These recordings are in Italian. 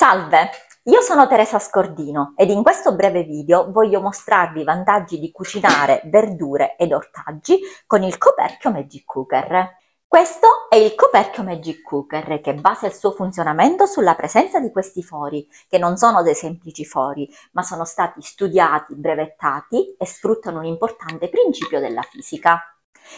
Salve, io sono Teresa Scordino ed in questo breve video voglio mostrarvi i vantaggi di cucinare verdure ed ortaggi con il coperchio Magic Cooker. Questo è il coperchio Magic Cooker che basa il suo funzionamento sulla presenza di questi fori, che non sono dei semplici fori, ma sono stati studiati, brevettati e sfruttano un importante principio della fisica.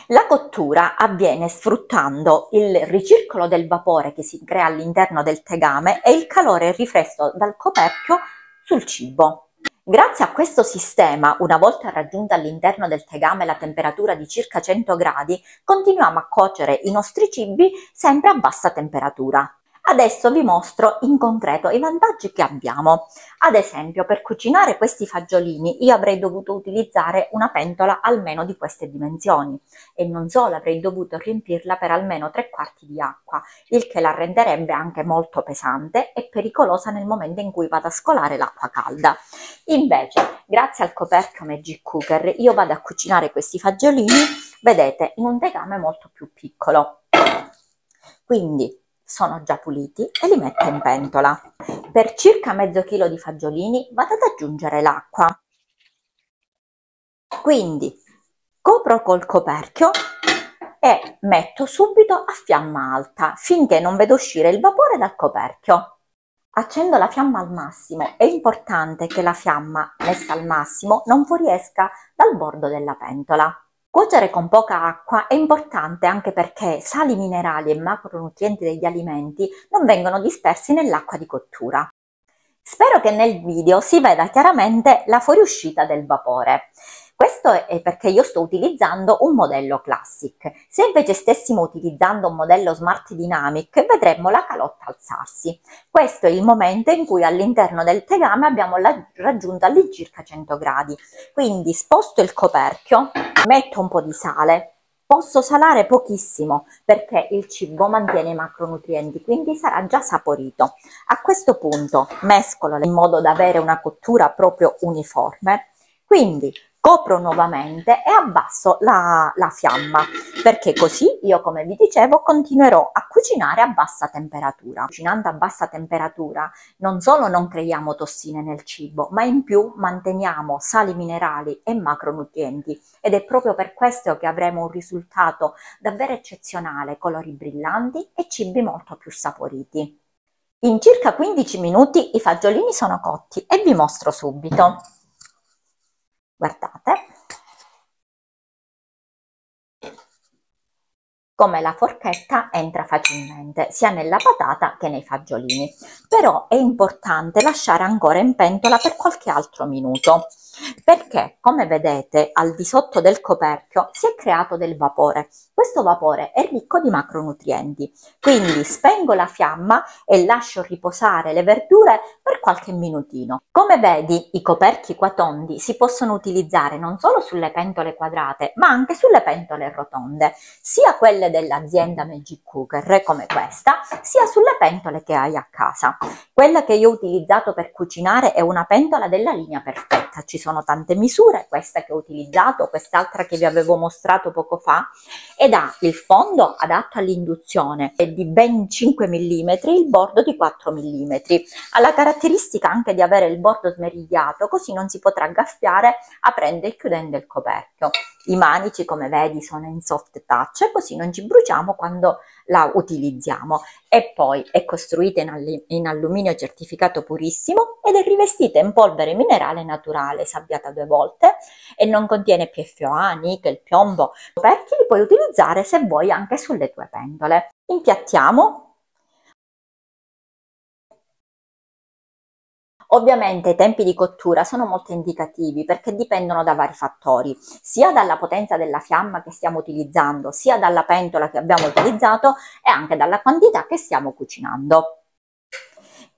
La cottura avviene sfruttando il ricircolo del vapore che si crea all'interno del tegame e il calore riflesso dal coperchio sul cibo. Grazie a questo sistema, una volta raggiunta all'interno del tegame la temperatura di circa 100 gradi, continuiamo a cuocere i nostri cibi sempre a bassa temperatura. Adesso vi mostro in concreto i vantaggi che abbiamo. Ad esempio, per cucinare questi fagiolini io avrei dovuto utilizzare una pentola almeno di queste dimensioni e non solo avrei dovuto riempirla per almeno tre quarti di acqua, il che la renderebbe anche molto pesante e pericolosa nel momento in cui vado a scolare l'acqua calda. Invece, grazie al coperchio Magic Cooker, io vado a cucinare questi fagiolini, vedete, in un tegame molto più piccolo. Quindi sono già puliti e li metto in pentola. Per circa mezzo chilo di fagiolini vado ad aggiungere l'acqua. Quindi copro col coperchio e metto subito a fiamma alta finché non vedo uscire il vapore dal coperchio. Accendo la fiamma al massimo, è importante che la fiamma messa al massimo non fuoriesca dal bordo della pentola. Cuocere con poca acqua è importante anche perché sali minerali e macronutrienti degli alimenti non vengono dispersi nell'acqua di cottura. Spero che nel video si veda chiaramente la fuoriuscita del vapore. Questo è perché io sto utilizzando un modello classic. Se invece stessimo utilizzando un modello Smart Dynamic, vedremmo la calotta alzarsi. Questo è il momento in cui all'interno del tegame abbiamo raggiunto all'incirca 100 gradi. Quindi sposto il coperchio Metto un po' di sale. Posso salare pochissimo perché il cibo mantiene i macronutrienti, quindi sarà già saporito. A questo punto mescolo in modo da avere una cottura proprio uniforme. Quindi copro nuovamente e abbasso la, la fiamma perché così io come vi dicevo continuerò a cucinare a bassa temperatura cucinando a bassa temperatura non solo non creiamo tossine nel cibo ma in più manteniamo sali minerali e macronutrienti ed è proprio per questo che avremo un risultato davvero eccezionale colori brillanti e cibi molto più saporiti in circa 15 minuti i fagiolini sono cotti e vi mostro subito guardate, come la forchetta entra facilmente sia nella patata che nei fagiolini, però è importante lasciare ancora in pentola per qualche altro minuto perché come vedete al di sotto del coperchio si è creato del vapore. Questo vapore è ricco di macronutrienti, quindi spengo la fiamma e lascio riposare le verdure per qualche minutino. Come vedi i coperchi qua tondi si possono utilizzare non solo sulle pentole quadrate ma anche sulle pentole rotonde, sia quelle dell'azienda Magic Cooker come questa, sia sulle pentole che hai a casa. Quella che io ho utilizzato per cucinare è una pentola della linea perfetta, ci sono sono tante misure, questa che ho utilizzato, quest'altra che vi avevo mostrato poco fa, ed ha il fondo adatto all'induzione di ben 5 mm, il bordo di 4 mm. Ha la caratteristica anche di avere il bordo smerigliato, così non si potrà gaffiare aprendo e chiudendo il coperchio. I manici, come vedi, sono in soft touch, così non ci bruciamo quando la utilizziamo. E poi è costruita in, alluminio certificato purissimo ed è rivestita in polvere minerale naturale, sabbiata due volte, e non contiene PFOA, nickel, piombo. Perché li puoi utilizzare se vuoi anche sulle tue pendole. Impiattiamo Ovviamente i tempi di cottura sono molto indicativi perché dipendono da vari fattori, sia dalla potenza della fiamma che stiamo utilizzando, sia dalla pentola che abbiamo utilizzato e anche dalla quantità che stiamo cucinando.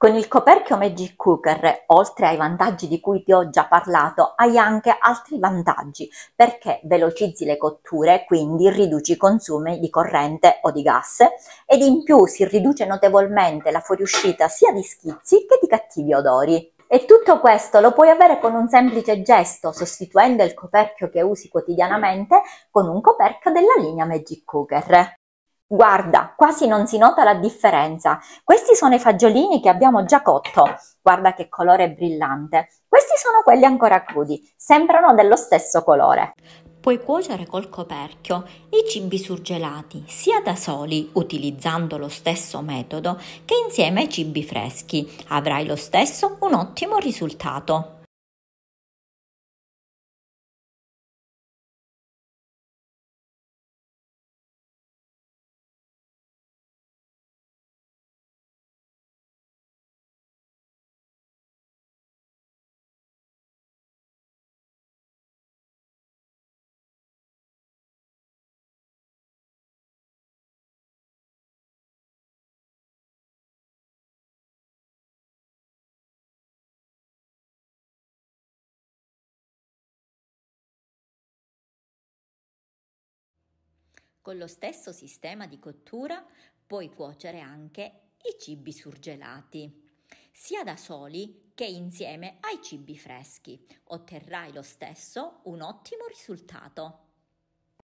Con il coperchio Magic Cooker, oltre ai vantaggi di cui ti ho già parlato, hai anche altri vantaggi perché velocizzi le cotture, quindi riduci i consumi di corrente o di gas ed in più si riduce notevolmente la fuoriuscita sia di schizzi che di cattivi odori. E tutto questo lo puoi avere con un semplice gesto, sostituendo il coperchio che usi quotidianamente con un coperchio della linea Magic Cooker. Guarda, quasi non si nota la differenza. Questi sono i fagiolini che abbiamo già cotto. Guarda che colore brillante. Questi sono quelli ancora crudi, sembrano dello stesso colore. Puoi cuocere col coperchio i cibi surgelati sia da soli utilizzando lo stesso metodo che insieme ai cibi freschi. Avrai lo stesso un ottimo risultato. Con lo stesso sistema di cottura puoi cuocere anche i cibi surgelati, sia da soli che insieme ai cibi freschi. Otterrai lo stesso un ottimo risultato.